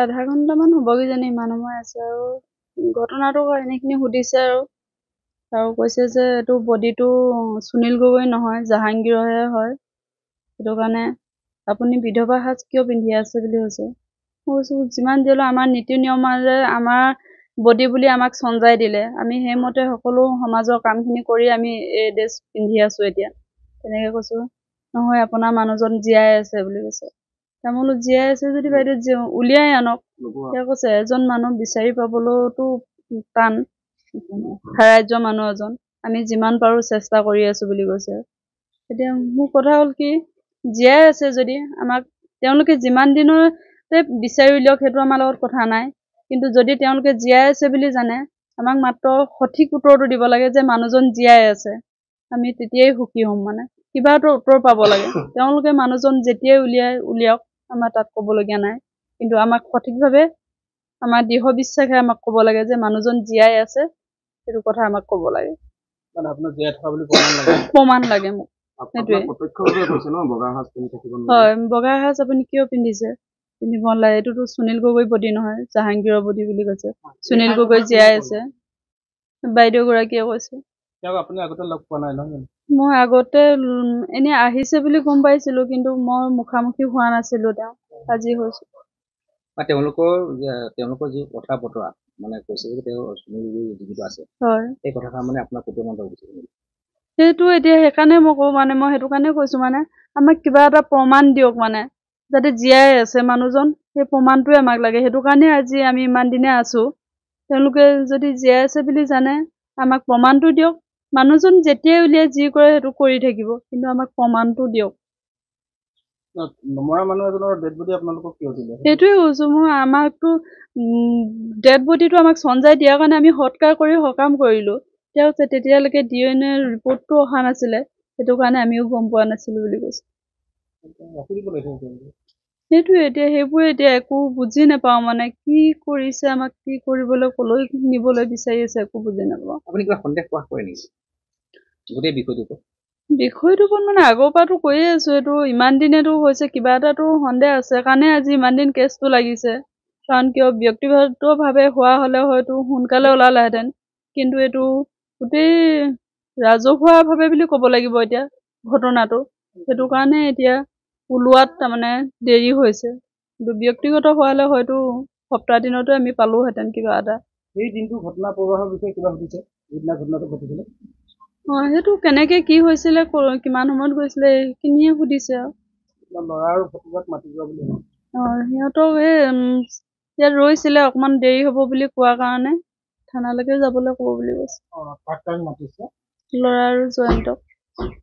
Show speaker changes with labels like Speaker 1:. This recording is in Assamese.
Speaker 1: আধা ঘণ্টামান হ'বগৈ জানো ইমান সময় আছে আৰু ঘটনাটো এনেখিনি সুধিছে আৰু আৰু কৈছে যে এইটো বডিটো সুনীল গগৈ নহয় জাহাংগীৰৰহে হয় সেইটো কাৰণে আপুনি বিধৱা সাজ কিয় পিন্ধি আছে বুলি কৈছে মই কৈছোঁ যিমান যি হ'লেও আমাৰ নীতি নিয়মেৰে আমাৰ বডি বুলি আমাক চঞ্জাই দিলে আমি সেইমতে সকলো সমাজৰ কামখিনি কৰি আমি এই ড্ৰেছ পিন্ধি আছো এতিয়া তেনেকে কৈছো নহয় আপোনাৰ মানুহজন জীয়াই আছে বুলি কৈছে তামোল জীয়াই আছে যদি বাইদেউ উলিয়াই আনক কৈছে এজন মানুহ বিচাৰি পাবলৈতো টান ৰাজ্য মানুহ এজন আমি যিমান পাৰোঁ চেষ্টা কৰি আছোঁ বুলি কৈছে এতিয়া মোৰ কথা হ'ল কি জীয়াই আছে যদি আমাক তেওঁলোকে যিমান দিনতে বিচাৰি উলিয়াওক সেইটো আমাৰ লগত কথা নাই কিন্তু যদি তেওঁলোকে জীয়াই আছে বুলি জানে আমাক মাত্ৰ সঠিক উত্তৰটো দিব লাগে যে মানুহজন জীয়াই আছে আমি তেতিয়াই সুখী হ'ম মানে কিবা এটা উত্তৰ পাব লাগে তেওঁলোকে মানুহজন যেতিয়াই উলিয়াই উলিয়াওক আমাৰ তাত কব লগীয়া নাই কিন্তু আমাক সঠিক ভাৱে আমাৰ দৃঢ় বিশ্বাসে আমাক ক'ব লাগে যে মানুহজন জীয়াই আছে সেইটো কথা আমাক ক'ব লাগে প্ৰমাণ লাগে মোক সেইটোৱে হয় বগা সাজ আপুনি কিয় পিন্ধিছে পিন্ধিব নালাগে এইটোতো সুনীল গগৈ বডি নহয় জাহাংগীৰৰ বডি বুলি কৈছে সুনীল গগৈ জীয়াই আছে বাইদেউগৰাকীয়ে কৈছে তেওঁক আপুনি আগতে লগ পোৱা নাই নহয় জানো মই আগতে এনে আহিছে বুলি গম পাইছিলো কিন্তু মই মুখামুখি হোৱা নাছিলো তেওঁ আজি হৈছোঁ সেইটো এতিয়া সেইকাৰণে মই কওঁ মানে মই সেইটো কাৰণে কৈছোঁ মানে আমাক কিবা এটা প্ৰমাণ দিয়ক মানে যাতে জীয়াই আছে মানুহজন সেই প্ৰমাণটোৱে আমাক লাগে সেইটো কাৰণে আজি আমি ইমান দিনে আছো তেওঁলোকে যদি জীয়াই আছে বুলি জানে আমাক প্ৰমাণটো দিয়ক মানুহজন যেতিয়াই উলিয়াই যি কৰে সেইটো কৰি থাকিব কিন্তু আমাক প্ৰমাণটো দিয়ক সেইটোৱে কৈছো মই আমাকতো ডেড বডিটো আমাক চঞ্জাই দিয়াৰ কাৰণে আমি সৎকাৰ কৰি সকাম কৰিলোঁ তেওঁ তেতিয়ালৈকে ডি এন এ ৰিপৰ্টটো অহা নাছিলে সেইটো কাৰণে আমিও গম পোৱা নাছিলো বুলি কৈছো সেইটোৱে এতিয়া সেইবোৰ এতিয়া একো বুজি নাপাওঁ মানে কি কৰিছে আমাক কি কৰিবলৈ ক'লৈ নিবলৈ বিচাৰি আছে একো বুজি নাপাওঁ গোটেই বিষয়টো ওপৰত বিষয়টোৰ ওপৰত মানে আগৰ পৰাতো কৈয়ে আছোঁ এইটো ইমান দিনেতো হৈছে কিবা এটাতো সন্দেহ আছে কাৰণে আজি ইমান দিন কেছটো লাগিছে কাৰণ কিয় ব্যক্তিগতভাৱে হোৱা হ'লে হয়তো সোনকালে ওলালেহেঁতেন কিন্তু এইটো গোটেই ৰাজহুৱাভাৱে বুলি ক'ব লাগিব এতিয়া ঘটনাটো সেইটো কাৰণে এতিয়া ওলোৱাত তাৰমানে দেৰি হৈছে কিন্তু ব্যক্তিগত হোৱালে হয়তো সপ্তাহ দিনতে আমি পালোহেঁতেন কিবা এটা বিষয়ে অ সেইটো কেনেকে কি হৈছিলে কিমান সময়ত গৈছিলে এইখিনিয়ে সুধিছে সিহঁতক এই ইয়াত ৰৈছিলে অকমান দেৰি হব বুলি কোৱাৰ কাৰণে থানালৈকে যাবলৈ কব বুলি কৈছে ল'ৰা আৰু জয়ন্তক